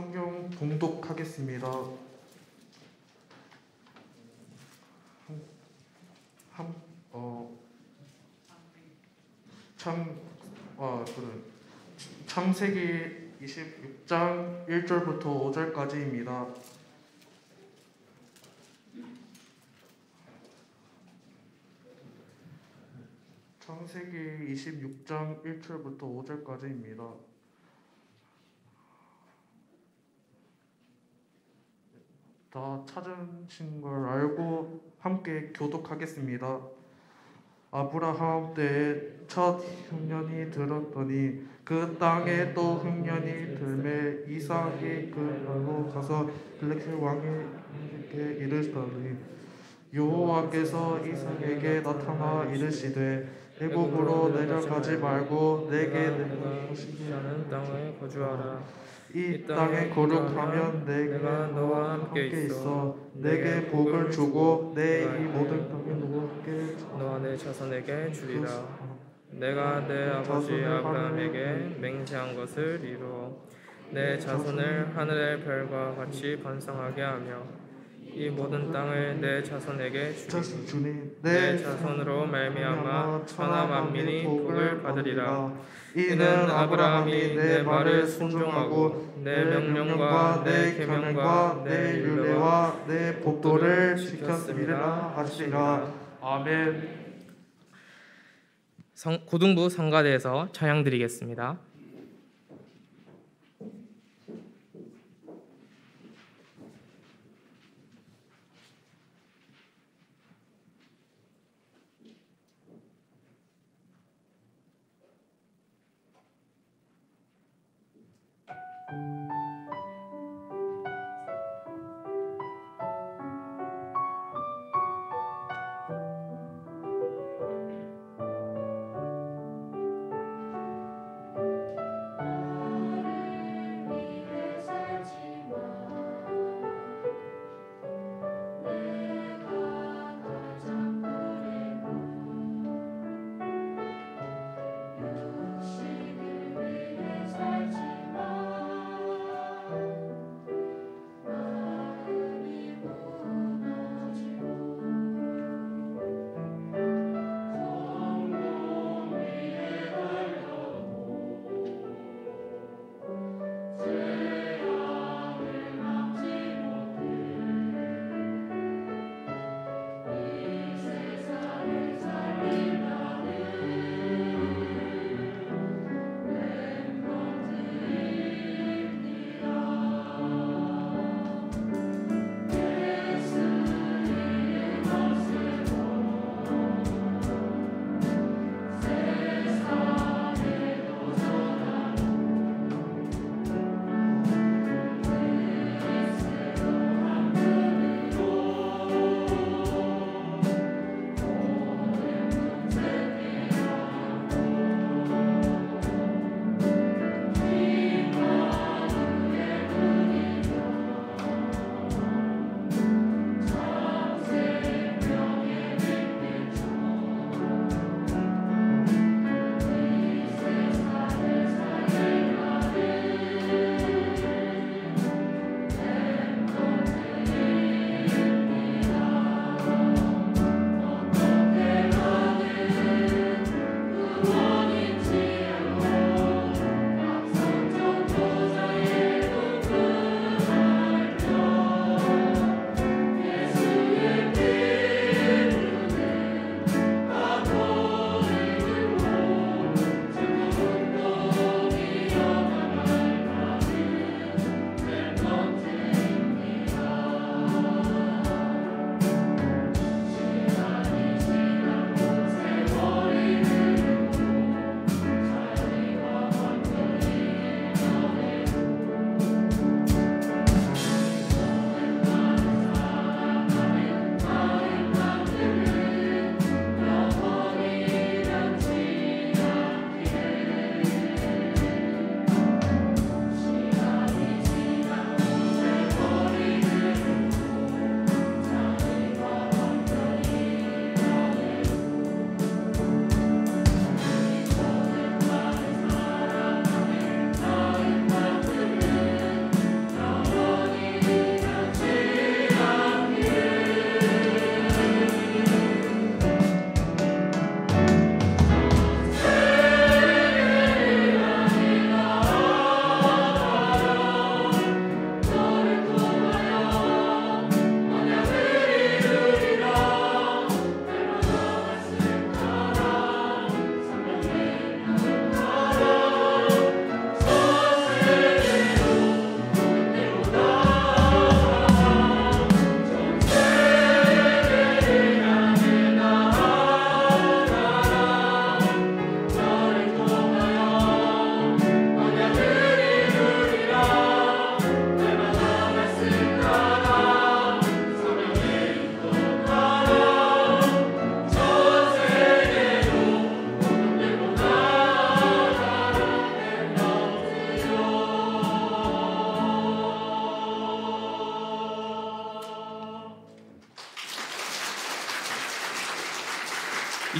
성경 봉독하겠습니다. 한, 어, 창, 아, 어, 그래. 창세기 26장 1절부터 5절까지입니다. 창세기 26장 1절부터 5절까지입니다. 다 찾으신 걸 알고 함께 교독하겠습니다. 아브라함 때에 첫 흉년이 들었더니 그 땅에 또 흉년이 들매 이삭이 그로 가서 블레셋 왕에게 이르더니 여호와께서 이삭에게 나타나 이르시되 애국으로 내려가지 말고 내게 내시지 않은 땅에 거주하라. 이 땅에 거룩하면 내가 너와 함께 있어 내게 복을 주고 내 이 모든 땅에 누구께 너와 내 자손에게 주리라 내가 내 그 아버지 아브라함에게 네. 맹세한 것을 이루어 내 그 자손을 하늘의 별과 네. 같이 번성하게 하며 이 모든 땅을 내 자손에게 주니 내 자손으로 말미암아 천하 만민이 복을 받으리라 이는 아브라함이 내 말을 순종하고 내 명령과 내 계명과 내 율례와 내 복도를 지켰음이라 하시라 아멘 고등부 성가대에서 찬양 드리겠습니다.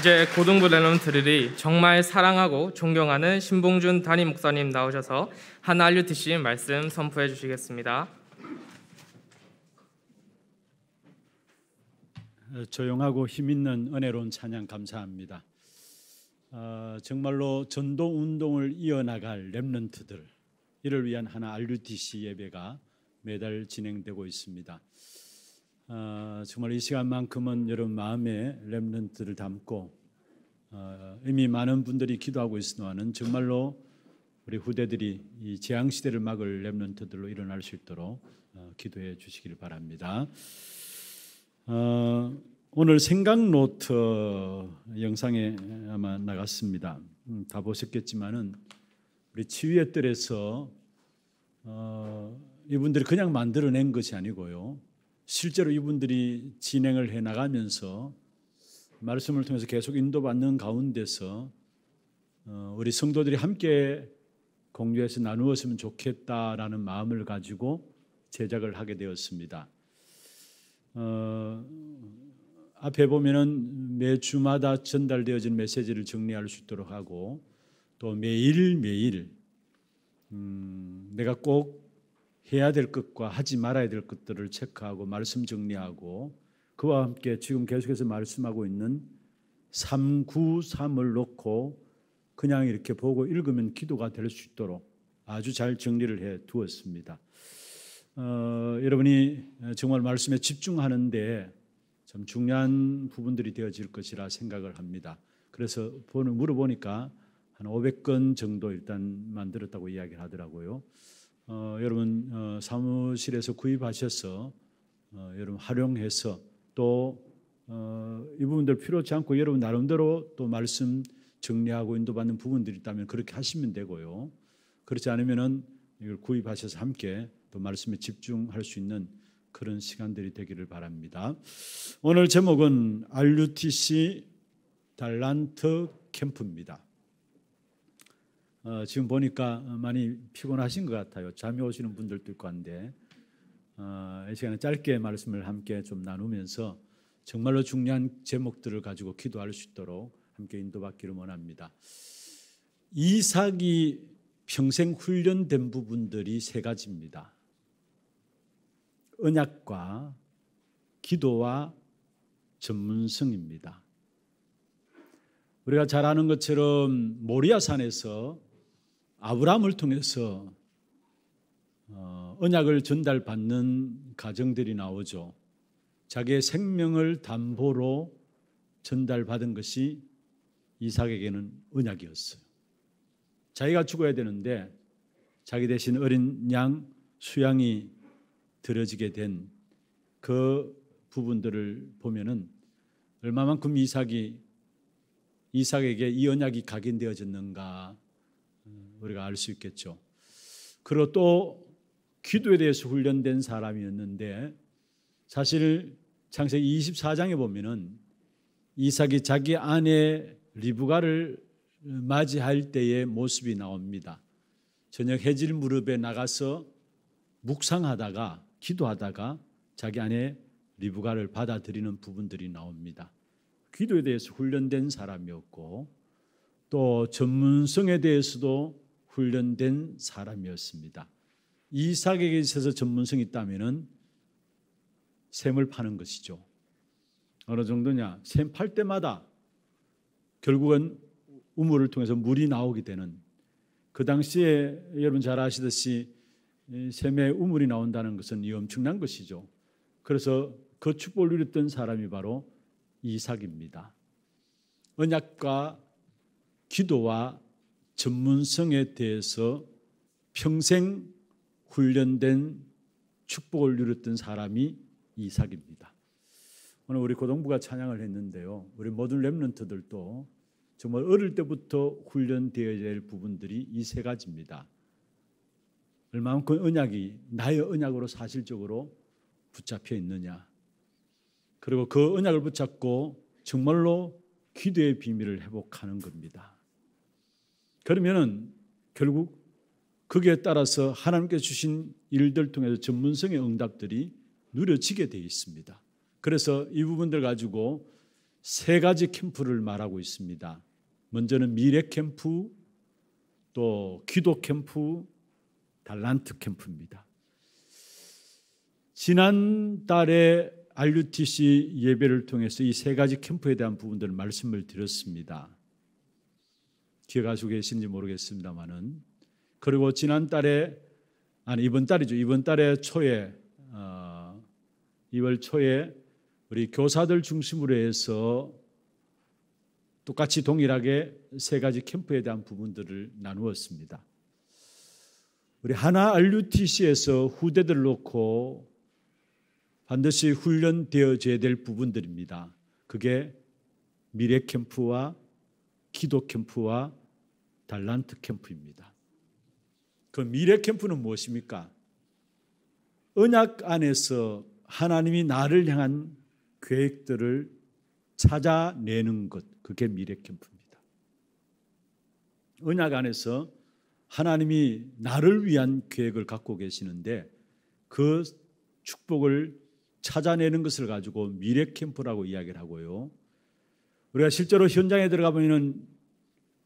이제 고등부 레넌트들이 정말 사랑하고 존경하는 신봉준 담임 목사님 나오셔서 하나 알려드신 말씀 선포해 주시겠습니다. 어, 조용하고 힘 있는 은혜로운 찬양 감사합니다. 어, 정말로 전도 운동을 이어나갈 렘넌트들 이를 위한 하나 RUTC 예배가 매달 진행되고 있습니다. 어, 정말 이 시간만큼은 여러분 마음에 렘넌트를 담고 이미 어, 많은 분들이 기도하고 있으나는 정말로 우리 후대들이 이 재앙 시대를 막을 렘넌트들로 일어날 수 있도록 어, 기도해 주시기를 바랍니다. 어, 오늘 생각 노트 영상에 아마 나갔습니다. 음, 다 보셨겠지만은 우리 치유의 뜰에서 이분들이 그냥 만들어낸 것이 아니고요. 실제로 이분들이 진행을 해 나가면서 말씀을 통해서 계속 인도받는 가운데서 어, 우리 성도들이 함께 공유해서 나누었으면 좋겠다라는 마음을 가지고 제작을 하게 되었습니다. 어, 앞에 보면은 매주마다 전달되어진 메시지를 정리할 수 있도록 하고 또 매일 매일 음, 내가 꼭 해야 될 것과 하지 말아야 될 것들을 체크하고 말씀 정리하고 그와 함께 지금 계속해서 말씀하고 있는 393을 놓고 그냥 이렇게 보고 읽으면 기도가 될 수 있도록 아주 잘 정리를 해 두었습니다. 어, 여러분이 정말 말씀에 집중하는데 참 중요한 부분들이 되어질 것이라 생각을 합니다. 그래서 보는 물어보니까 한 500건 정도 일단 만들었다고 이야기를 하더라고요. 어, 여러분 어, 사무실에서 구입하셔서 어, 여러분 활용해서 또이 어, 부분들 필요치 않고 여러분 나름대로 또 말씀 정리하고 인도받는 부분들이 있다면 그렇게 하시면 되고요. 그렇지 않으면은 이걸 구입하셔서 함께 또 말씀에 집중할 수 있는 그런 시간들이 되기를 바랍니다. 오늘 제목은 RUTC 달란트 캠프입니다. 어, 지금 보니까 많이 피곤하신 것 같아요. 잠이 오시는 분들도 있고 한데 어, 이 시간에 짧게 말씀을 함께 좀 나누면서 정말로 중요한 제목들을 가지고 기도할 수 있도록 함께 인도받기를 원합니다. 이삭이 평생 훈련된 부분들이 세 가지입니다. 언약과 기도와 전문성입니다. 우리가 잘 아는 것처럼 모리아산에서 아브라함을 통해서 어 언약을 전달받는 가정들이 나오죠. 자기의 생명을 담보로 전달받은 것이 이삭에게는 언약이었어요. 자기가 죽어야 되는데 자기 대신 어린 양 수양이 들어지게 된 그 부분들을 보면은 얼마만큼 이삭이 이삭에게 이 언약이 각인되어졌는가 우리가 알 수 있겠죠. 그리고 또 기도에 대해서 훈련된 사람이었는데 사실 창세기 24장에 보면은 이삭이 자기 아내 리브가를 맞이할 때의 모습이 나옵니다. 저녁 해질 무렵에 나가서 묵상하다가 기도하다가 자기 아내 리브가를 받아들이는 부분들이 나옵니다. 기도에 대해서 훈련된 사람이었고 또 전문성에 대해서도 훈련된 사람이었습니다. 이삭에게 있어서 전문성이 있다면은 샘을 파는 것이죠. 어느 정도냐? 샘 팔 때마다 결국은 우물을 통해서 물이 나오게 되는 그 당시에 여러분 잘 아시듯이 샘에 우물이 나온다는 것은 이 엄청난 것이죠. 그래서 그 축복을 누렸던 사람이 바로 이삭입니다. 언약과 기도와 전문성에 대해서 평생 훈련된 축복을 누렸던 사람이 이삭입니다. 오늘 우리 고등부가 찬양을 했는데요. 우리 모든 랩런트들도 정말 어릴 때부터 훈련되어야 될 부분들이 이 세 가지입니다. 얼마만큼 언약이 나의 언약으로 사실적으로 붙잡혀 있느냐. 그리고 그 언약을 붙잡고 정말로 기도의 비밀을 회복하는 겁니다. 그러면은 결국 거기에 따라서 하나님께서 주신 일들 통해서 전문성의 응답들이 누려지게 되어 있습니다. 그래서 이 부분들 가지고 세 가지 캠프를 말하고 있습니다. 먼저는 미래 캠프, 또 기도 캠프, 달란트 캠프입니다. 지난달에 RUTC 예배를 통해서 이 세 가지 캠프에 대한 부분들을 말씀을 드렸습니다. 기억하시고 계신지 모르겠습니다만은 그리고 지난달에 아니 이번 달이죠. 이번 달에 초에 어, 2월 초에 우리 교사들 중심으로 해서 똑같이 동일하게 세 가지 캠프에 대한 부분들을 나누었습니다. 우리 하나 RUTC에서 후대들 놓고 반드시 훈련되어져야 될 부분들입니다. 그게 미래 캠프와 기도 캠프와 달란트 캠프입니다. 그 미래 캠프는 무엇입니까? 언약 안에서 하나님이 나를 향한 계획들을 찾아내는 것. 그게 미래 캠프입니다. 언약 안에서 하나님이 나를 위한 계획을 갖고 계시는데 그 축복을 찾아내는 것을 가지고 미래 캠프라고 이야기를 하고요. 우리가 실제로 현장에 들어가 보면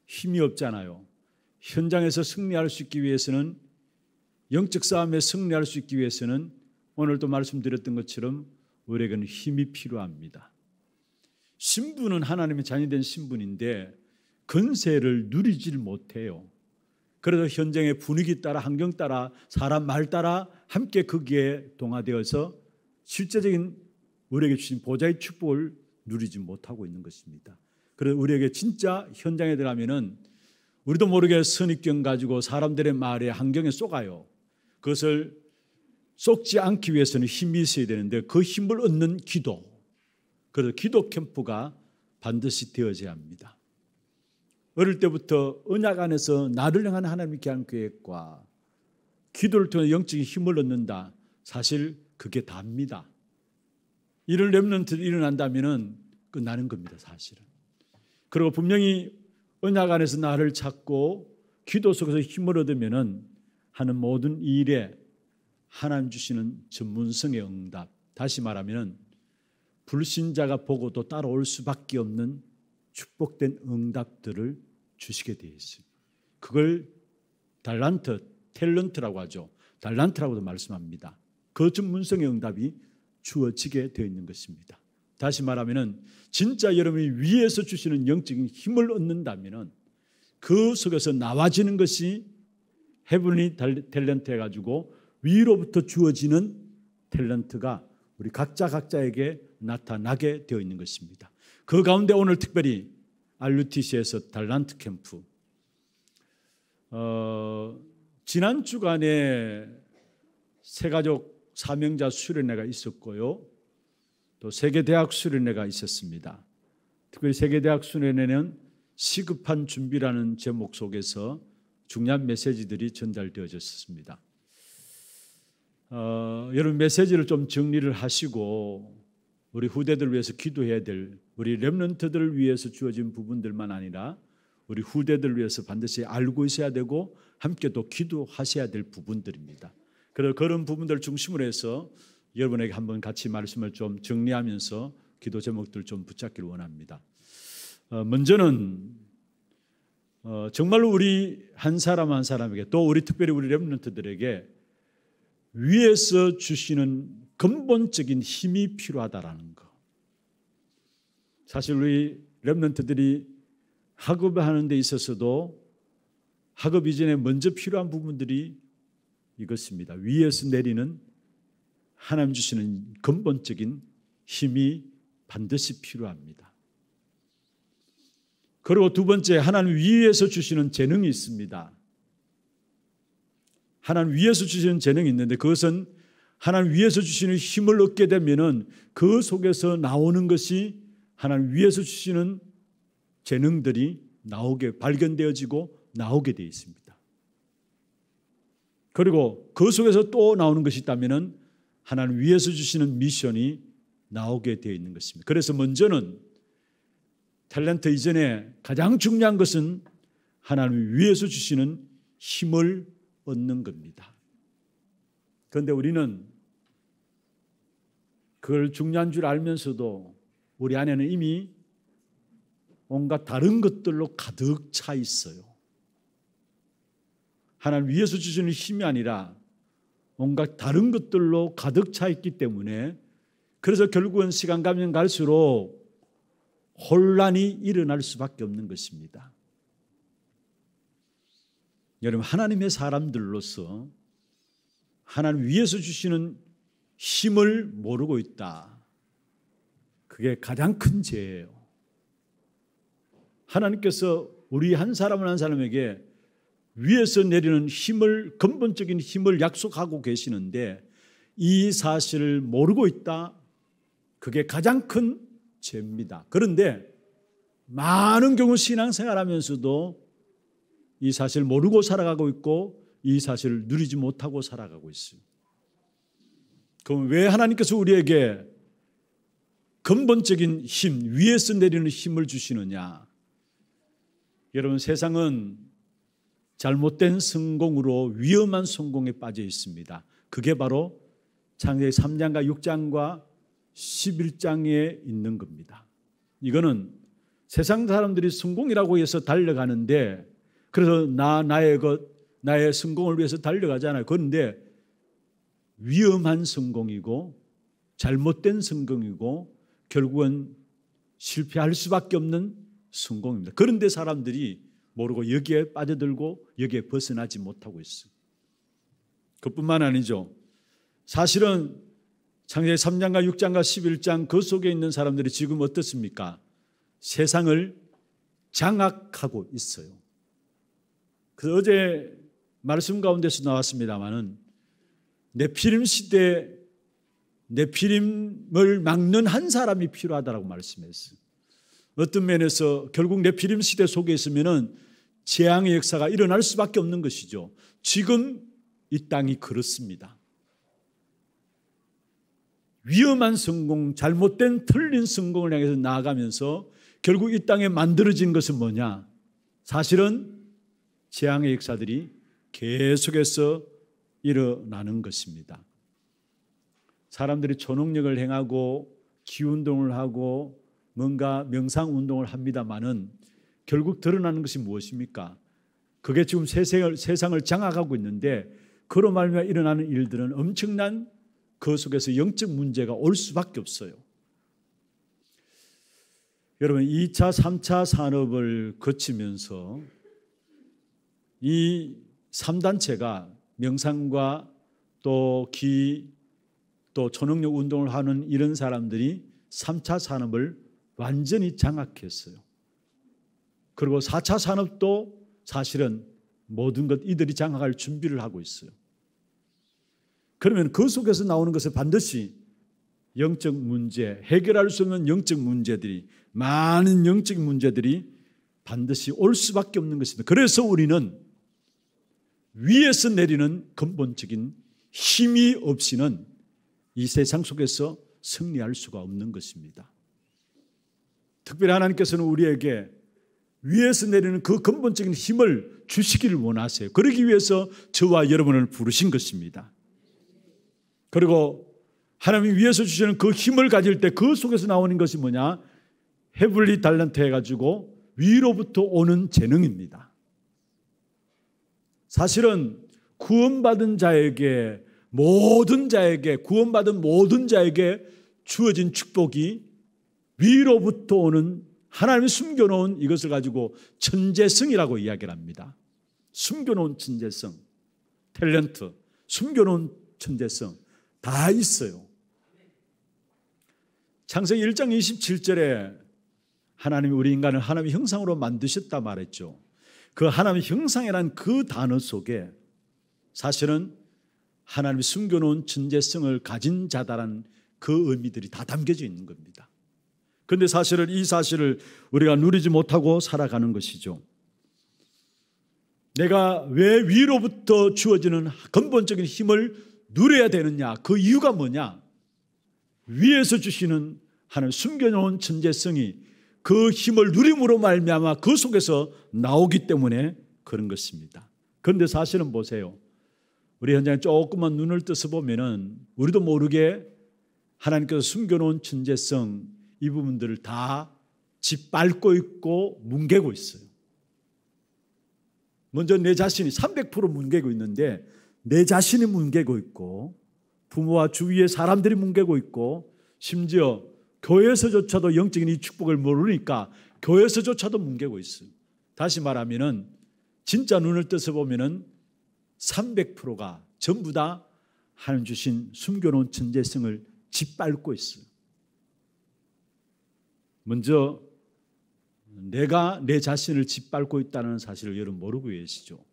힘이 없잖아요. 현장에서 승리할 수 있기 위해서는 영적 싸움에 승리할 수 있기 위해서는 오늘도 말씀드렸던 것처럼 우리에게는 힘이 필요합니다. 신분은 하나님의 자녀된 신분인데 근세를 누리질 못해요. 그래서 현장의 분위기 따라 환경 따라 사람 말 따라 함께 거기에 동화되어서 실제적인 우리에게 주신 보좌의 축복을 누리지 못하고 있는 것입니다. 그래서 우리에게 진짜 현장에 들어가면은 우리도 모르게 선입견 가지고 사람들의 말에 환경에 쏙아요. 그것을 쏙지 않기 위해서는 힘이 있어야 되는데 그 힘을 얻는 기도. 그래서 기도 캠프가 반드시 되어져야 합니다. 어릴 때부터 언약 안에서 나를 향한 하나님의 귀한 계획과 기도를 통해 영적인 힘을 얻는다. 사실 그게 답니다. 이런 렘넌트일어난다면 끝나는 겁니다, 사실은. 그리고 분명히 언약 안에서 나를 찾고 기도 속에서 힘을 얻으면은 하는 모든 일에 하나님 주시는 전문성의 응답. 다시 말하면 불신자가 보고도 따라올 수밖에 없는 축복된 응답들을 주시게 되어 있습니다. 그걸 달란트, 탤런트라고 하죠. 달란트라고도 말씀합니다. 그 전문성의 응답이 주어지게 되어 있는 것입니다. 다시 말하면 진짜 여러분이 위에서 주시는 영적인 힘을 얻는다면그 속에서 나와지는 것이 헤븐이 탤런트 해가지고 위로부터 주어지는 탤런트가 우리 각자 각자에게 나타나게 되어 있는 것입니다. 그 가운데 오늘 특별히 RUTC에서 달란트 캠프 어, 지난 주간에 새가족 사명자 수련회가 있었고요. 또 세계대학 수련회가 있었습니다. 특별히 세계대학 수련회는 시급한 준비라는 제목 속에서 중요한 메시지들이 전달되어졌습니다. 어, 여러분 메시지를 좀 정리를 하시고 우리 후대들 위해서 기도해야 될 우리 렘런트들을 위해서 주어진 부분들만 아니라 우리 후대들 위해서 반드시 알고 있어야 되고 함께 또 기도하셔야 될 부분들입니다. 그래서 그런 부분들 중심으로 해서 여러분에게 한번 같이 말씀을 좀 정리하면서 기도 제목들 좀 붙잡기를 원합니다. 어, 먼저는 어, 정말로 우리 한 사람 한 사람에게 또 우리 특별히 우리 렘런트들에게 위에서 주시는 근본적인 힘이 필요하다라는 거. 사실 우리 렘런트들이 학업을 하는 데 있어서도 학업 이전에 먼저 필요한 부분들이 이것입니다. 위에서 내리는 하나님 주시는 근본적인 힘이 반드시 필요합니다. 그리고 두 번째, 하나님 위에서 주시는 재능이 있습니다. 하나님 위에서 주시는 재능이 있는데 그것은 하나님 위에서 주시는 힘을 얻게 되면은 그 속에서 나오는 것이 하나님 위에서 주시는 재능들이 나오게 발견되어지고 나오게 되어 있습니다. 그리고 그 속에서 또 나오는 것이 있다면은 하나님 위에서 주시는 미션이 나오게 되어 있는 것입니다. 그래서 먼저는 탤런트 이전에 가장 중요한 것은 하나님 위에서 주시는 힘을 얻는 겁니다. 그런데 우리는 그걸 중요한 줄 알면서도 우리 안에는 이미 뭔가 다른 것들로 가득 차 있어요. 하나님 위에서 주시는 힘이 아니라 뭔가 다른 것들로 가득 차 있기 때문에 그래서 결국은 시간 가면 갈수록 혼란이 일어날 수밖에 없는 것입니다. 여러분 하나님의 사람들로서 하나님 위에서 주시는 힘을 모르고 있다. 그게 가장 큰 죄예요. 하나님께서 우리 한 사람을 한 사람에게 위에서 내리는 힘을 근본적인 힘을 약속하고 계시는데 이 사실을 모르고 있다. 그게 가장 큰 죄입니다. 그런데 많은 경우 신앙생활 하면서도 이 사실 모르고 살아가고 있고 이 사실을 누리지 못하고 살아가고 있어요. 그럼 왜 하나님께서 우리에게 근본적인 힘, 위에서 내리는 힘을 주시느냐? 여러분, 세상은 잘못된 성공으로 위험한 성공에 빠져 있습니다. 그게 바로 창세기 3장과 6장과 11장에 있는 겁니다. 이거는 세상 사람들이 성공이라고 해서 달려가는데 그래서 나 나의 것 나의 성공을 위해서 달려가잖아요. 그런데 위험한 성공이고 잘못된 성공이고 결국은 실패할 수밖에 없는 성공입니다. 그런데 사람들이 모르고 여기에 빠져들고 여기에 벗어나지 못하고 있어 그뿐만 아니죠. 사실은 창세기 3장과 6장과 11장 그 속에 있는 사람들이 지금 어떻습니까? 세상을 장악하고 있어요. 그 어제 말씀 가운데서 나왔습니다마는 네피림 시대에 네피림을 막는 한 사람이 필요하다라고 말씀했어요. 어떤 면에서 결국 내피림 시대 속에 있으면은 재앙의 역사가 일어날 수밖에 없는 것이죠. 지금 이 땅이 그렇습니다. 위험한 성공, 잘못된 틀린 성공을 향해서 나아가면서 결국 이 땅에 만들어진 것은 뭐냐? 사실은 재앙의 역사들이 계속해서 일어나는 것입니다. 사람들이 초능력을 행하고 기운동을 하고 뭔가 명상 운동을 합니다만은 결국 드러나는 것이 무엇입니까? 그게 지금 세상을, 세상을 장악하고 있는데 그로 말미암아 일어나는 일들은 엄청난 그 속에서 영적 문제가 올 수밖에 없어요. 여러분 2차, 3차 산업을 거치면서 이 3단체가 명상과 또 기, 또 초능력 운동을 하는 이런 사람들이 3차 산업을 완전히 장악했어요. 그리고 4차 산업도 사실은 모든 것 이들이 장악할 준비를 하고 있어요. 그러면 그 속에서 나오는 것은 반드시 영적 문제, 해결할 수 없는 영적 문제들이, 많은 영적 문제들이 반드시 올 수밖에 없는 것입니다. 그래서 우리는 위에서 내리는 근본적인 힘이 없이는 이 세상 속에서 승리할 수가 없는 것입니다. 특별히 하나님께서는 우리에게 위에서 내리는 그 근본적인 힘을 주시기를 원하세요. 그러기 위해서 저와 여러분을 부르신 것입니다. 그리고 하나님 이 위에서 주시는 그 힘을 가질 때 그 속에서 나오는 것이 뭐냐? 헤블리 달란트 해가지고 위로부터 오는 재능입니다. 사실은 구원받은 자에게 모든 자에게 구원받은 모든 자에게 주어진 축복이 위로부터 오는 하나님이 숨겨놓은 이것을 가지고 천재성이라고 이야기를 합니다. 숨겨놓은 천재성, 탤런트, 숨겨놓은 천재성 다 있어요. 창세기 1장 27절에 하나님이 우리 인간을 하나님의 형상으로 만드셨다 말했죠. 그 하나님의 형상이란 그 단어 속에 사실은 하나님이 숨겨놓은 천재성을 가진 자다란 그 의미들이 다 담겨져 있는 겁니다. 근데 사실은 이 사실을 우리가 누리지 못하고 살아가는 것이죠. 내가 왜 위로부터 주어지는 근본적인 힘을 누려야 되느냐? 그 이유가 뭐냐? 위에서 주시는 하는 숨겨놓은 천재성이 그 힘을 누림으로 말미암아 그 속에서 나오기 때문에 그런 것입니다. 그런데 사실은 보세요. 우리 현장에 조금만 눈을 뜨서 보면은 우리도 모르게 하나님께서 숨겨놓은 천재성 이 부분들을 다 짓밟고 있고 뭉개고 있어요. 먼저 내 자신이 300% 뭉개고 있는데 내 자신이 뭉개고 있고 부모와 주위의 사람들이 뭉개고 있고 심지어 교회에서조차도 영적인 이 축복을 모르니까 교회에서조차도 뭉개고 있어요. 다시 말하면은 진짜 눈을 떠서 보면은 300%가 전부 다 하나님 주신 숨겨놓은 천재성을 짓밟고 있어요. 먼저 내가 내 자신을 짓밟고 있다는 사실을 여러분 모르고 계시죠.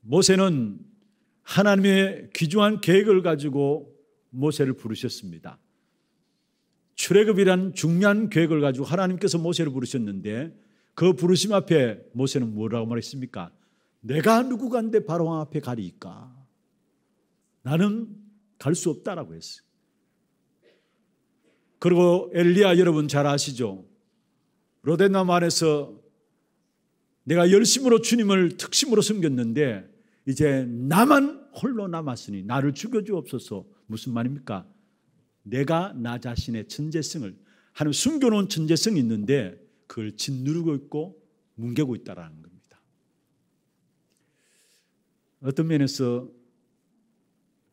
모세는 하나님의 귀중한 계획을 가지고 모세를 부르셨습니다. 출애굽이란 중요한 계획을 가지고 하나님께서 모세를 부르셨는데 그 부르심 앞에 모세는 뭐라고 말했습니까? 내가 누구간데 바로 앞에 가리까? 나는 갈 수 없다라고 했어요. 그리고 엘리야 여러분 잘 아시죠? 로데남 안에서 내가 열심으로 주님을 특심으로 섬겼는데 이제 나만 홀로 남았으니 나를 죽여주옵소서 무슨 말입니까? 내가 나 자신의 전재성을 하나 숨겨놓은 전재성이 있는데 그걸 짓누르고 있고 뭉개고 있다라는 겁니다. 어떤 면에서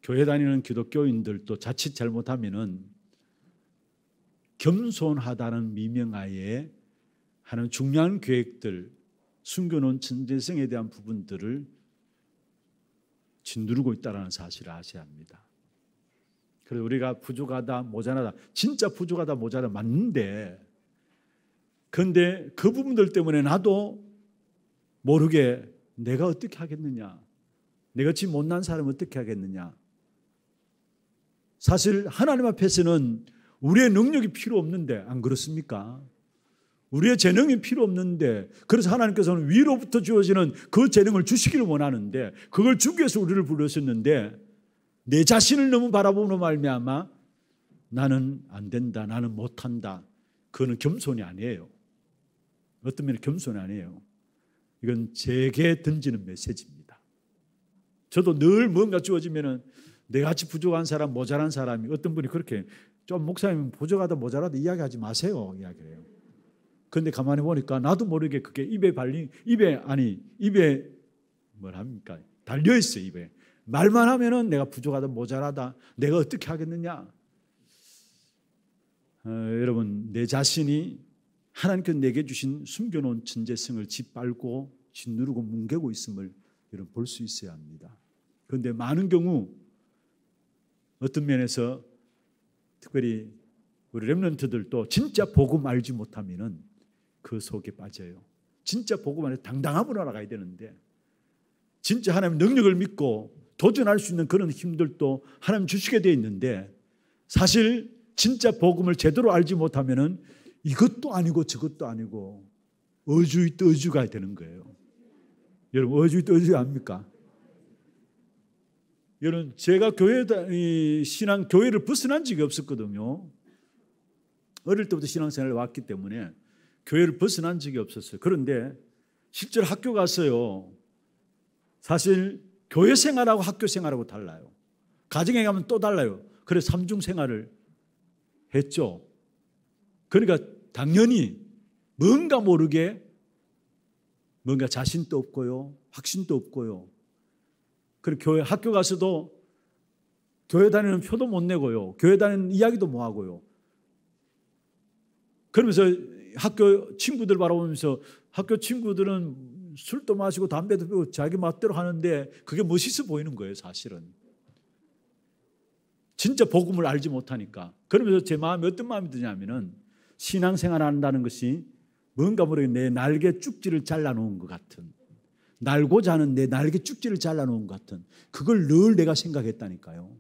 교회 다니는 기독교인들도 자칫 잘못하면은 겸손하다는 미명하에 하는 중요한 계획들, 숨겨놓은 천재성에 대한 부분들을 짓누르고 있다는 사실을 아셔야 합니다. 그래서 우리가 부족하다, 모자라다, 진짜 부족하다, 모자라 맞는데, 그런데 그 부분들 때문에 나도 모르게 내가 어떻게 하겠느냐, 내가 지금 못난 사람 어떻게 하겠느냐. 사실 하나님 앞에서는 우리의 능력이 필요 없는데 안 그렇습니까? 우리의 재능이 필요 없는데 그래서 하나님께서는 위로부터 주어지는 그 재능을 주시기를 원하는데 그걸 주기 위해서 우리를 불렀었는데 내 자신을 너무 바라보는 말미암아 나는 안 된다 나는 못한다 그거는 겸손이 아니에요 어떤 면에 겸손이 아니에요 이건 제게 던지는 메시지입니다 저도 늘 뭔가 주어지면은 내같이 부족한 사람 모자란 사람이 어떤 분이 그렇게 좀 목사님 보조가다 모자라도 이야기하지 마세요. 이야기해요. 근데 가만히 보니까 나도 모르게 그게 입에 발린 입에 아니 입에 뭘 합니까? 달려 있어 입에. 말만 하면은 내가 부족하다 모자라다. 내가 어떻게 하겠느냐? 어, 여러분 내 자신이 하나님께서 내게 주신 숨겨놓은 진재성을 짓밟고 짓누르고 뭉개고 있음을 여러분 볼 수 있어야 합니다. 그런데 많은 경우 어떤 면에서 특별히 우리 렘런트들도 진짜 복음 알지 못하면은 그 속에 빠져요. 진짜 복음 안에 당당함으로 알아가야 되는데 진짜 하나님 능력을 믿고 도전할 수 있는 그런 힘들도 하나님 주시게 돼 있는데 사실 진짜 복음을 제대로 알지 못하면은 이것도 아니고 저것도 아니고 어주의 떠주가 되는 거예요. 여러분 어주의 떠주가 압니까? 여러분 제가 교회 신앙 교회를 벗어난 적이 없었거든요. 어릴 때부터 신앙생활을 왔기 때문에 교회를 벗어난 적이 없었어요. 그런데 실제로 학교 갔어요. 사실 교회 생활하고 학교 생활하고 달라요. 가정에 가면 또 달라요. 그래서 삼중 생활을 했죠. 그러니까 당연히 뭔가 모르게 뭔가 자신도 없고요. 확신도 없고요. 그리고 교회 학교 가서도 교회 다니는 표도 못 내고요. 교회 다니는 이야기도 뭐 하고요. 그러면서 학교 친구들 바라보면서 학교 친구들은 술도 마시고 담배도 피고 자기 맛대로 하는데 그게 멋있어 보이는 거예요, 사실은. 진짜 복음을 알지 못하니까. 그러면서 제 마음이 어떤 마음이 드냐면은 신앙생활 한다는 것이 뭔가 모르게 내 날개 쭉지를 잘라 놓은 것 같은 날고자 하는 내 날개 쭉지를 잘라놓은 것 같은 그걸 늘 내가 생각했다니까요.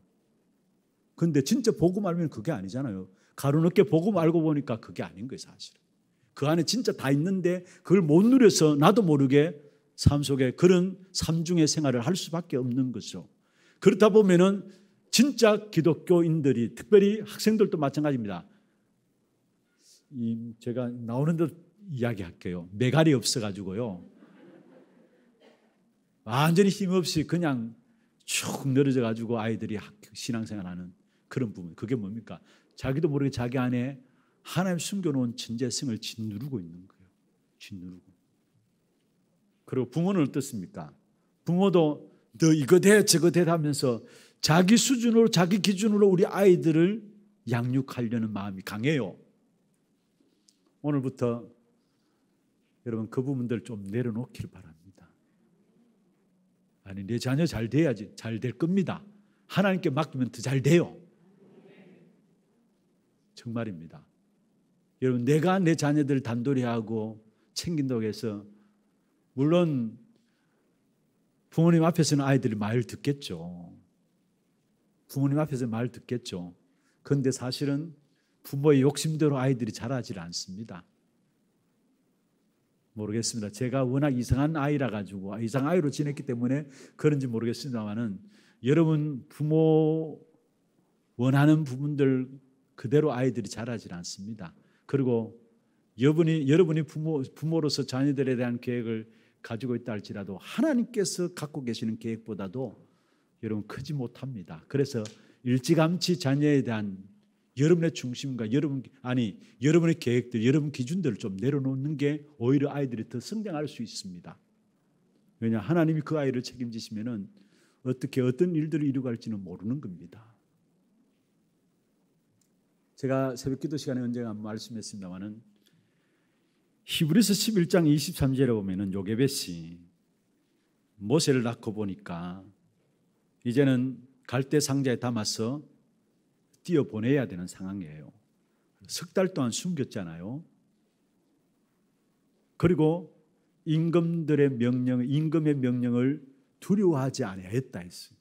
근데 진짜 보고 말면 그게 아니잖아요. 가로늦게 보고 말고 보니까 그게 아닌 거예요, 사실. 그 안에 진짜 다 있는데 그걸 못 누려서 나도 모르게 삶 속에 그런 삼중의 생활을 할 수밖에 없는 거죠. 그렇다 보면은 진짜 기독교인들이 특별히 학생들도 마찬가지입니다. 제가 나오는 듯 이야기할게요. 메갈이 없어가지고요. 완전히 힘없이 그냥 쭉 늘어져 가지고 아이들이 신앙생활하는 그런 부분. 그게 뭡니까? 자기도 모르게 자기 안에 하나님 숨겨놓은 진재성을 짓누르고 있는 거예요. 짓누르고. 그리고 부모는 어떻습니까? 부모도 너 이거 대 저거 대 하면서 자기 수준으로 자기 기준으로 우리 아이들을 양육하려는 마음이 강해요. 오늘부터 여러분 그 부분들 좀 내려놓길 바랍니다. 아니 내 자녀 잘 돼야지 잘 될 겁니다. 하나님께 맡기면 더 잘 돼요. 정말입니다. 여러분 내가 내 자녀들 단돌이 하고 챙긴다고 해서 물론 부모님 앞에서는 아이들이 말 듣겠죠. 부모님 앞에서 말 듣겠죠. 그런데 사실은 부모의 욕심대로 아이들이 자라질 않습니다. 모르겠습니다. 제가 워낙 이상한 아이라 가지고 아, 이상 아이로 지냈기 때문에 그런지 모르겠습니다만은 여러분 부모 원하는 부분들 그대로 아이들이 자라질 않습니다. 그리고 여러분이 여러분이 부모 부모로서 자녀들에 대한 계획을 가지고 있다 할지라도 하나님께서 갖고 계시는 계획보다도 여러분 크지 못합니다. 그래서 일찌감치 자녀에 대한 여러분의 중심과 여러분 아니 여러분의 계획들, 여러분 기준들을 좀 내려놓는 게 오히려 아이들이 더 성장할 수 있습니다. 왜냐 하나님이 그 아이를 책임지시면은 어떻게 어떤 일들을 이루갈지는 모르는 겁니다. 제가 새벽기도 시간에 언젠가 말씀했습니다만은 히브리서 11장 23절에 보면은 요게벳이 모세를 낳고 보니까 이제는 갈대 상자에 담아서 뛰어 보내야 되는 상황이에요. 석 달 동안 숨겼잖아요. 그리고 임금들의 명령, 임금의 명령을 두려워하지 아니 했다 했어요.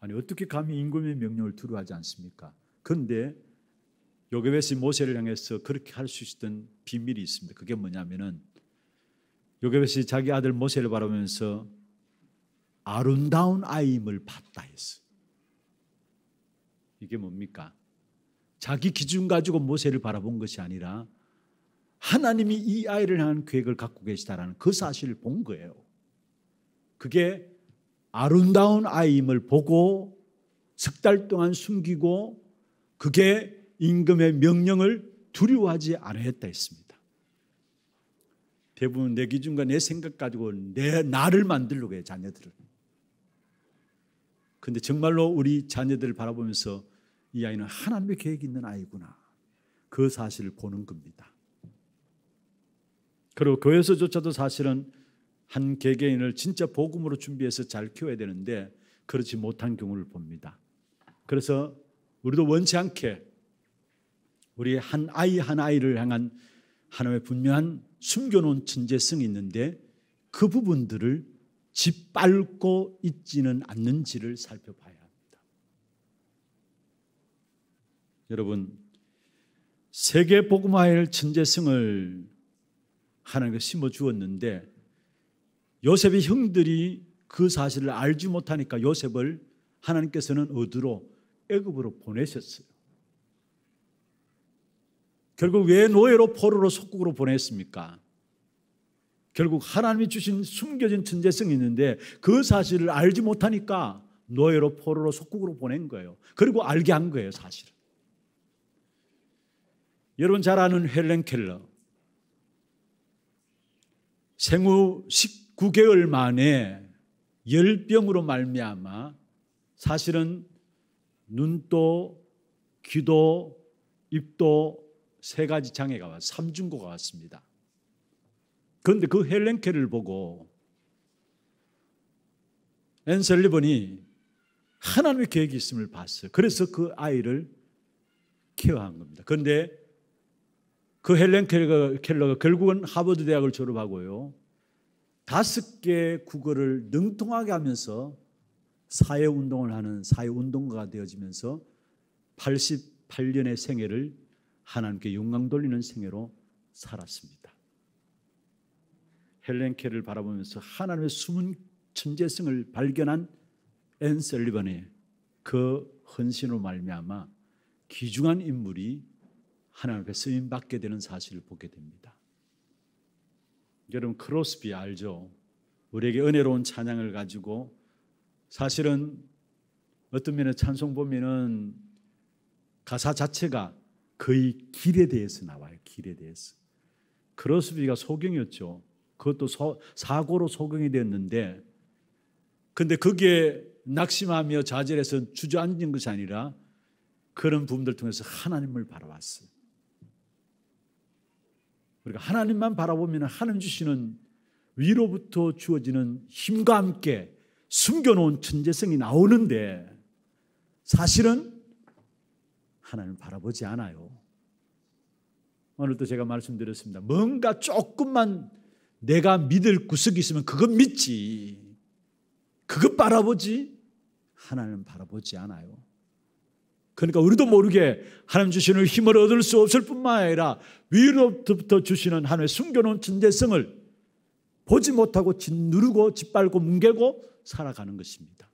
아니 어떻게 감히 임금의 명령을 두려워하지 않습니까? 그런데 요게벳이 모세를 향해서 그렇게 할 수 있었던 비밀이 있습니다. 그게 뭐냐면은 요게벳이 자기 아들 모세를 바라보면서 아름다운 아임을 이 봤다 했어. 이게 뭡니까? 자기 기준 가지고 모세를 바라본 것이 아니라 하나님이 이 아이를 향한 계획을 갖고 계시다라는 그 사실을 본 거예요. 그게 아름다운 아이임을 보고 석 달 동안 숨기고 그게 임금의 명령을 두려워하지 않아했다 했습니다. 대부분 내 기준과 내 생각 가지고 내 나를 만들려고 해 자녀들을. 근데 정말로 우리 자녀들을 바라보면서 이 아이는 하나님의 계획이 있는 아이구나. 그 사실을 보는 겁니다. 그리고 교회에서조차도 사실은 한 개개인을 진짜 복음으로 준비해서 잘 키워야 되는데 그렇지 못한 경우를 봅니다. 그래서 우리도 원치 않게 우리 한 아이 한 아이를 향한 하나님의 분명한 숨겨놓은 천재성이 있는데 그 부분들을 짓밟고 있지는 않는지를 살펴봐요. 여러분 세계 복음화의 천재성을 하나님께 심어 주었는데 요셉의 형들이 그 사실을 알지 못하니까 요셉을 하나님께서는 어디로 애굽으로 보내셨어요. 결국 왜 노예로 포로로 속국으로 보냈습니까? 결국 하나님이 주신 숨겨진 천재성이 있는데 그 사실을 알지 못하니까 노예로 포로로 속국으로 보낸 거예요. 그리고 알게 한 거예요, 사실은. 여러분 잘 아는 헬렌 켈러. 생후 19개월 만에 열병으로 말미암아 사실은 눈도 귀도 입도 세 가지 장애가 왔, 삼중고가 왔습니다. 그런데 그 헬렌 켈를 보고 앤셀리번이 하나님의 계획이 있음을 봤어요. 그래서 그 아이를 케어한 겁니다. 그런데 그 헬렌 켈러가, 켈러가 결국은 하버드 대학을 졸업하고요. 다섯 개 국어를 능통하게 하면서 사회운동을 하는 사회운동가가 되어지면서 88년의 생애를 하나님께 영광 돌리는 생애로 살았습니다. 헬렌케를 바라보면서 하나님의 숨은 천재성을 발견한 앤 셀리번의 그 헌신으로 말미암아 귀중한 인물이 하나님 앞에 쓰임 받게 되는 사실을 보게 됩니다. 여러분 크로스비 알죠? 우리에게 은혜로운 찬양을 가지고 사실은 어떤 면에 찬송 보면은 가사 자체가 거의 길에 대해서 나와요. 길에 대해서. 크로스비가 소경이었죠. 그것도 소, 사고로 소경이 되었는데 근데 거기 낙심하며 좌절해서 주저앉은 것이 아니라 그런 부분들 통해서 하나님을 바라봤어요. 우리가 하나님만 바라보면 하나님 주시는 위로부터 주어지는 힘과 함께 숨겨놓은 천재성이 나오는데 사실은 하나님을 바라보지 않아요. 오늘도 제가 말씀드렸습니다. 뭔가 조금만 내가 믿을 구석이 있으면 그것 믿지. 그것 바라보지. 하나님 바라보지 않아요. 그러니까 우리도 모르게 하나님 주시는 힘을 얻을 수 없을 뿐만 아니라 위로부터 주시는 하나님의 숨겨놓은 진대성을 보지 못하고 짓누르고 짓밟고 뭉개고 살아가는 것입니다.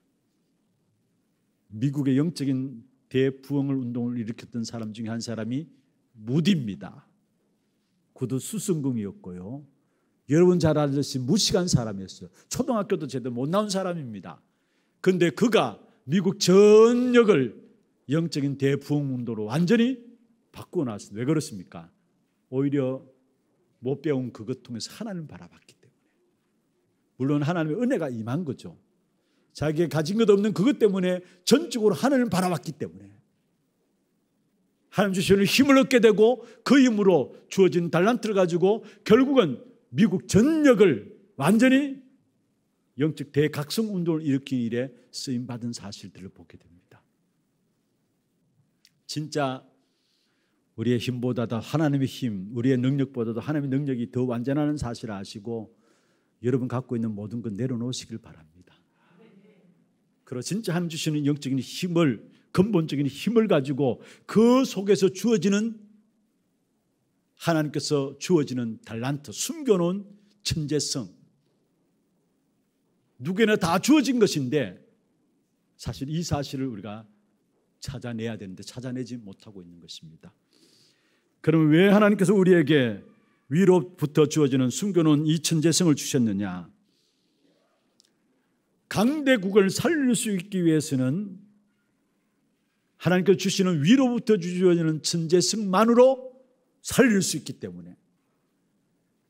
미국의 영적인 대부흥을 운동을 일으켰던 사람 중에 한 사람이 무디입니다. 그도 수승금이었고요. 여러분 잘 알듯이 무식한 사람이었어요. 초등학교도 제대로 못 나온 사람입니다. 근데 그가 미국 전역을 영적인 대부흥 운동으로 완전히 바꾸어 놨습니다. 왜 그렇습니까? 오히려 못 배운 그것 통해서 하나님 을 바라봤기 때문에. 물론 하나님의 은혜가 임한 거죠. 자기의 가진 것 없는 그것 때문에 전적으로 하나님을 바라봤기 때문에. 하나님 주시는 힘을 얻게 되고 그 힘으로 주어진 달란트를 가지고 결국은 미국 전역을 완전히 영적 대각성 운동을 일으킨 일에 쓰임 받은 사실들을 보게 됩니다. 진짜 우리의 힘보다도 하나님의 힘, 우리의 능력보다도 하나님의 능력이 더 완전하는 사실을 아시고 여러분 갖고 있는 모든 것 내려놓으시길 바랍니다. 그러 진짜 하나님 주시는 영적인 힘을 근본적인 힘을 가지고 그 속에서 주어지는 하나님께서 주어지는 달란트, 숨겨놓은 천재성. 누구에나 다 주어진 것인데 사실 이 사실을 우리가 찾아내야 되는데 찾아내지 못하고 있는 것입니다. 그러면 왜 하나님께서 우리에게 위로부터 주어지는 숨겨놓은 이 천재성을 주셨느냐? 강대국을 살릴 수 있기 위해서는 하나님께서 주시는 위로부터 주어지는 천재성만으로 살릴 수 있기 때문에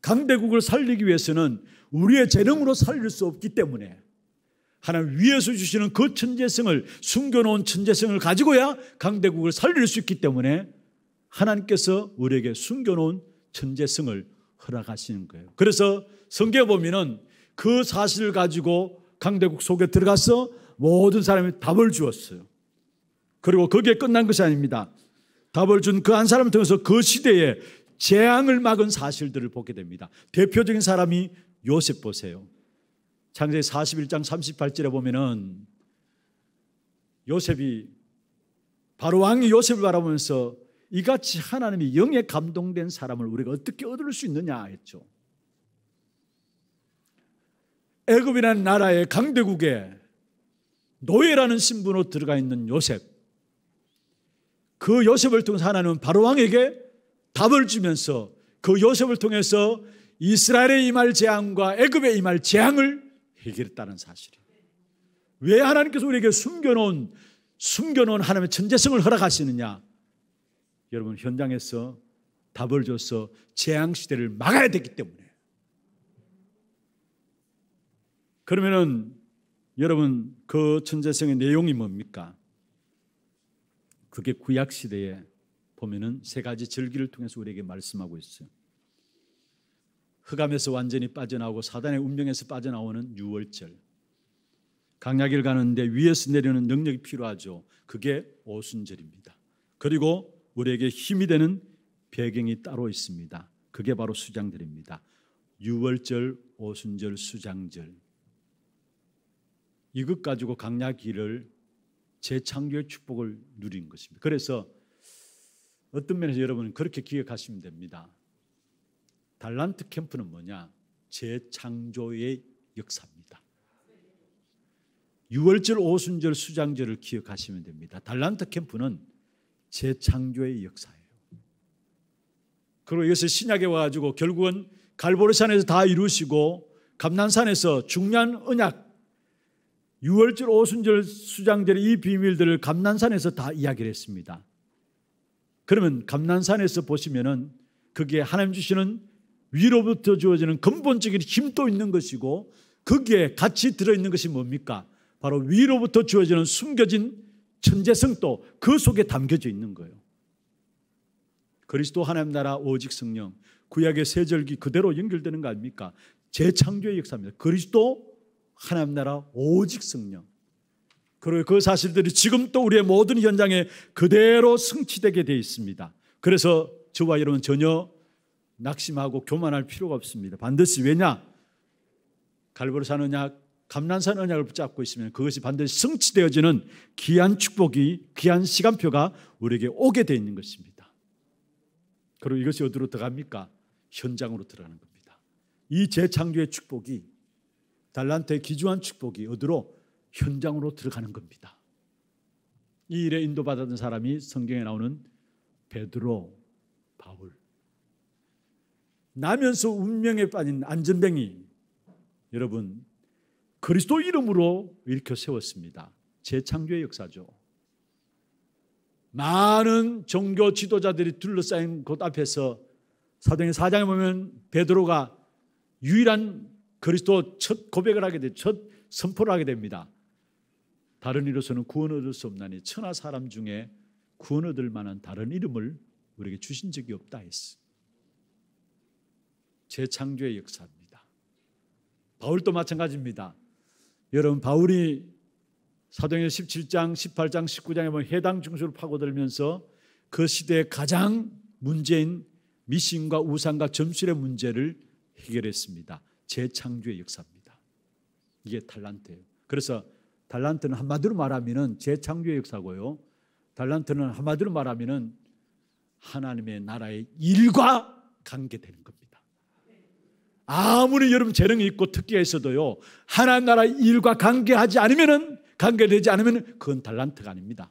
강대국을 살리기 위해서는 우리의 재능으로 살릴 수 없기 때문에 하나님 위에서 주시는 그 천재성을 숨겨놓은 천재성을 가지고야 강대국을 살릴 수 있기 때문에 하나님께서 우리에게 숨겨놓은 천재성을 허락하시는 거예요. 그래서 성경에 보면은 그 사실을 가지고 강대국 속에 들어가서 모든 사람이 답을 주었어요. 그리고 거기에 끝난 것이 아닙니다. 답을 준 그 한 사람을 통해서 그 시대에 재앙을 막은 사실들을 보게 됩니다. 대표적인 사람이 요셉 보세요. 창세 41장 38절에 보면은 요셉이 바로 왕이 요셉을 바라보면서 이같이 하나님이 영에 감동된 사람을 우리가 어떻게 얻을 수 있느냐 했죠. 애굽이라는 나라의 강대국에 노예라는 신분으로 들어가 있는 요셉. 그 요셉을 통해서 하나님은 바로왕에게 답을 주면서 그 요셉을 통해서 이스라엘의 임할 재앙과 애굽의 임할 재앙을 해결했다는 사실이에요. 왜 하나님께서 우리에게 숨겨놓은, 숨겨놓은 하나님의 천재성을 허락하시느냐? 여러분 현장에서 답을 줘서 재앙 시대를 막아야 되기 때문에 그러면은 여러분 그 천재성의 내용이 뭡니까? 그게 구약 시대에 보면은 세 가지 절기를 통해서 우리에게 말씀하고 있어요. 흑암에서 완전히 빠져나오고 사단의 운명에서 빠져나오는 유월절. 강약일 가는데 위에서 내리는 능력이 필요하죠. 그게 오순절입니다. 그리고 우리에게 힘이 되는 배경이 따로 있습니다. 그게 바로 수장들입니다. 유월절, 오순절, 수장절. 이것 가지고 강약기를 재창조의 축복을 누린 것입니다. 그래서 어떤 면에서 여러분은 그렇게 기억하시면 됩니다. 달란트 캠프는 뭐냐? 재창조의 역사입니다. 유월절, 오순절, 수장절을 기억하시면 됩니다. 달란트 캠프는 재창조의 역사예요. 그리고 이것을 신약에 와가지고 결국은 갈보리산에서 다 이루시고 감난산에서 중요한 언약, 6월절 오순절 수장절의 이 비밀들을 감난산에서 다 이야기를 했습니다. 그러면 감난산에서 보시면은 그게 하나님 주시는 위로부터 주어지는 근본적인 힘도 있는 것이고 거기에 같이 들어있는 것이 뭡니까? 바로 위로부터 주어지는 숨겨진 천재성도 그 속에 담겨져 있는 거예요. 그리스도 하나님 나라 오직 성령 구약의 세절기 그대로 연결되는 거 아닙니까? 재창조의 역사입니다. 그리스도 하나님 나라 오직 성령 그리고 그 사실들이 지금 또 우리의 모든 현장에 그대로 성취되게 되어 있습니다. 그래서 저와 여러분 전혀 낙심하고 교만할 필요가 없습니다. 반드시 왜냐? 갈보를 사느냐 감난산 언약을 붙잡고 있으면 그것이 반드시 성취되어지는 귀한 축복이 귀한 시간표가 우리에게 오게 되어 있는 것입니다. 그리고 이것이 어디로 들어갑니까? 현장으로 들어가는 겁니다. 이 재창조의 축복이 달란트의 기주한 축복이 어디로 현장으로 들어가는 겁니다. 이 일에 인도받았던 사람이 성경에 나오는 베드로, 바울. 나면서 운명에 빠진 안전뱅이. 여러분, 그리스도 이름으로 일으켜 세웠습니다. 재창조의 역사죠. 많은 종교 지도자들이 둘러싸인 곳 앞에서 사도행 사장에 보면 베드로가 유일한 그리스도 첫 고백을 하게 돼, 첫 선포를 하게 됩니다. 다른 이로서는 구원 얻을 수 없나니 천하 사람 중에 구원 얻을 만한 다른 이름을 우리에게 주신 적이 없다 했어. 재창조의 역사입니다. 바울도 마찬가지입니다. 여러분 바울이 사도행전 17장, 18장, 19장에 보면 해당 중수를 파고들면서 그 시대의 가장 문제인 미신과 우상과 점술의 문제를 해결했습니다. 재창조의 역사입니다. 이게 달란트예요. 그래서 달란트는 한마디로 말하면 재창조의 역사고요. 달란트는 한마디로 말하면 하나님의 나라의 일과 관계되는 겁니다. 아무리 여러분 재능이 있고 특기가 있어도요. 하나님 나라 일과 관계하지 않으면은 관계되지 않으면 그건 달란트가 아닙니다.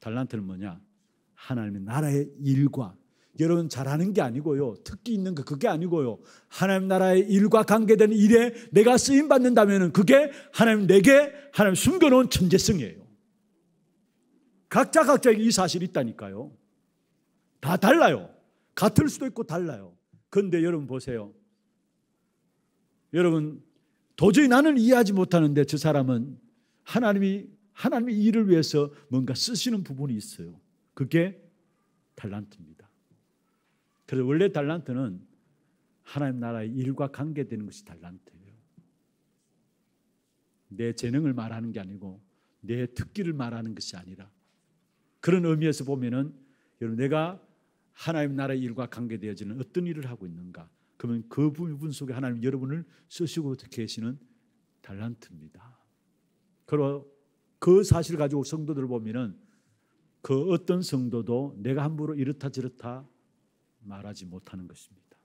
달란트는 뭐냐? 하나님의 나라의 일과 여러분 잘하는 게 아니고요. 특기 있는 거 그게 아니고요. 하나님 나라의 일과 관계된 일에 내가 쓰임 받는다면은 그게 하나님 내게 하나님 숨겨 놓은 천재성이에요. 각자 각자에게 이 사실이 있다니까요. 다 달라요. 같을 수도 있고 달라요. 근데 여러분 보세요. 여러분 도저히 나는 이해하지 못하는데 저 사람은 하나님이 하나님의 일을 위해서 뭔가 쓰시는 부분이 있어요. 그게 달란트입니다. 그래서 원래 달란트는 하나님 나라의 일과 관계되는 것이 달란트예요. 내 재능을 말하는 게 아니고 내 특기를 말하는 것이 아니라 그런 의미에서 보면은 여러분 내가 하나님 나라의 일과 관계되어지는 어떤 일을 하고 있는가? 그러면 그 부분 속에 하나님 여러분을 쓰시고 계시는 달란트입니다. 그리그사실 가지고 성도들 보면은 그 어떤 성도도 내가 함부로 이렇다 저렇다 말하지 못하는 것입니다.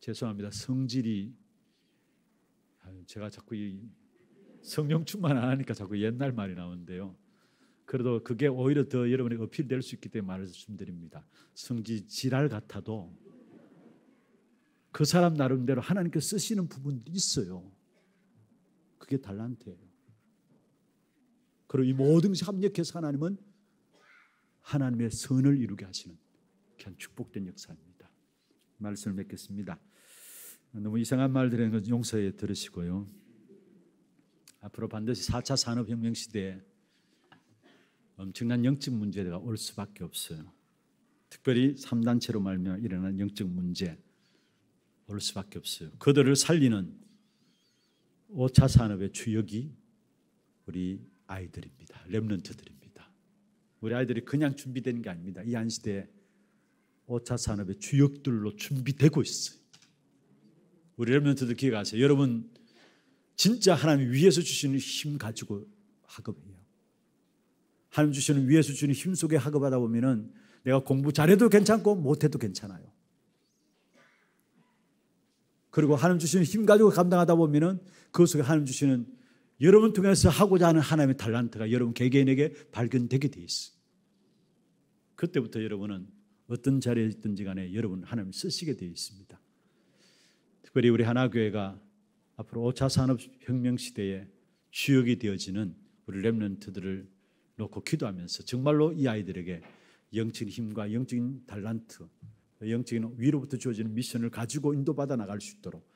죄송합니다. 성질이 제가 자꾸 이 성령 충만 안 하니까 자꾸 옛날 말이 나오는데요. 그래도 그게 오히려 더여러분에 어필될 수 있기 때문에 말씀드립니다. 성지 지랄 같아도 그 사람 나름대로 하나님께 쓰시는 부분도 있어요. 그게 달란트예요. 그리고 이 모든 것이 합력해서 하나님은 하나님의 선을 이루게 하시는 귀한 축복된 역사입니다. 말씀을 맺겠습니다. 너무 이상한 말들은 용서해 들으시고요. 앞으로 반드시 4차 산업혁명 시대에 엄청난 영적 문제가 올 수밖에 없어요. 특별히 3단체로 말미 일어난 영적 문제 올 수밖에 없어요. 그들을 살리는 5차 산업의 주역이 우리 아이들입니다. 랩런트들입니다. 우리 아이들이 그냥 준비되는 게 아닙니다. 이 한시대에 5차 산업의 주역들로 준비되고 있어요. 우리 랩런트들 기억하세요. 여러분 진짜 하나님 위에서 주시는 힘 가지고 학업해요 하나님 주시는 위에서 주시는 힘 속에 학업하다 보면은 내가 공부 잘해도 괜찮고 못해도 괜찮아요. 그리고 하나님 주시는 힘 가지고 감당하다 보면은 그 속에 하나님 주시는 여러분 통해서 하고자 하는 하나님의 달란트가 여러분 개개인에게 발견되게 돼 있어. 그때부터 여러분은 어떤 자리에 있든지 간에 여러분 하나님 쓰시게 되어 있습니다. 특별히 우리 하나교회가 앞으로 5차 산업혁명 시대에 주역이 되어지는 우리 랩런트들을 놓고 기도하면서 정말로 이 아이들에게 영적인 힘과 영적인 달란트, 영적인 위로부터 주어지는 미션을 가지고 인도받아 나갈 수 있도록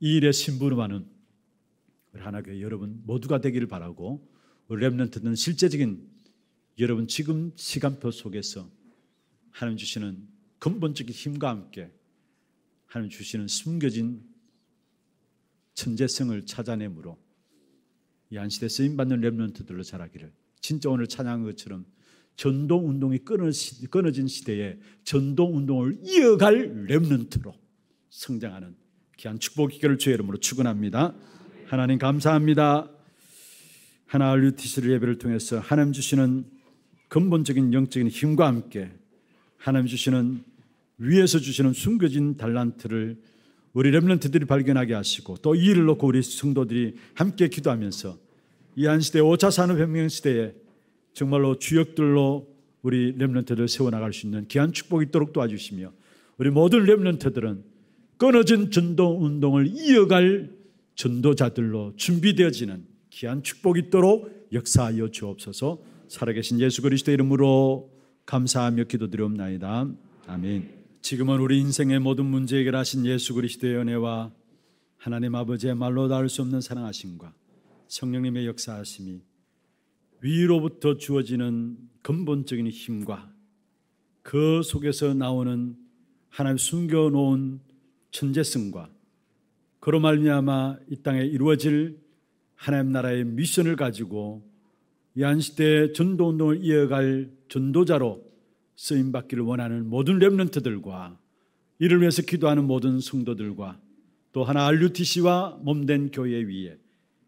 이 일에 신부름하는 우리 하나교회 여러분 모두가 되기를 바라고 우리 랩런트는 실제적인 여러분 지금 시간표 속에서 하나님 주시는 근본적인 힘과 함께 하나님 주시는 숨겨진 천재성을 찾아내므로 이 안시대 쓰임받는 랩런트들로 자라기를 진짜 오늘 찬양한 것처럼 전동 운동이 끊어진 시대에 전동 운동을 이어갈 렘넌트로 성장하는 귀한 축복 기결을 주의 이름으로 축원합니다. 하나님 감사합니다. 하나 r u t c 예배를 통해서 하나님 주시는 근본적인 영적인 힘과 함께 하나님 주시는 위에서 주시는 숨겨진 달란트를 우리 렘런트들이 발견하게 하시고 또 이 일을 놓고 우리 성도들이 함께 기도하면서 이한 시대 5차 산업혁명 시대에 정말로 주역들로 우리 렘런트를 세워나갈 수 있는 귀한 축복이 있도록 도와주시며 우리 모든 렘런트들은 끊어진 전도 운동을 이어갈 전도자들로 준비되어지는 귀한 축복이 있도록 역사하여 주옵소서 살아계신 예수 그리스도 이름으로 감사하며 기도드리옵나이다. 아멘. 지금은 우리 인생의 모든 문제 해결하신 예수 그리스도의 은혜와 하나님 아버지의 말로 닿을 수 없는 사랑하심과 성령님의 역사하심이 위로부터 주어지는 근본적인 힘과 그 속에서 나오는 하나님 숨겨놓은 천재성과 그로 말미암아 이 땅에 이루어질 하나님 나라의 미션을 가지고 이 한시대의 전도 운동을 이어갈 전도자로 쓰임 받기를 원하는 모든 렘런트들과 이를 위해서 기도하는 모든 성도들과 또 하나 RUTC와 몸된 교회 위에